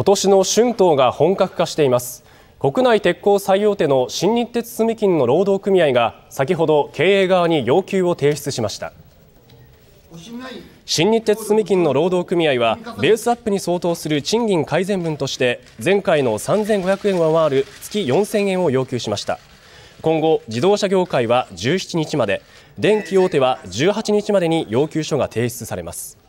今年の春闘が本格化しています国内鉄鋼最大手の新日鉄住金の労働組合が先ほど経営側に要求を提出しました新日鉄住金の労働組合はベースアップに相当する賃金改善分として前回の3500円を上回る月4000円を要求しました今後自動車業界は17日まで電気大手は18日までに要求書が提出されます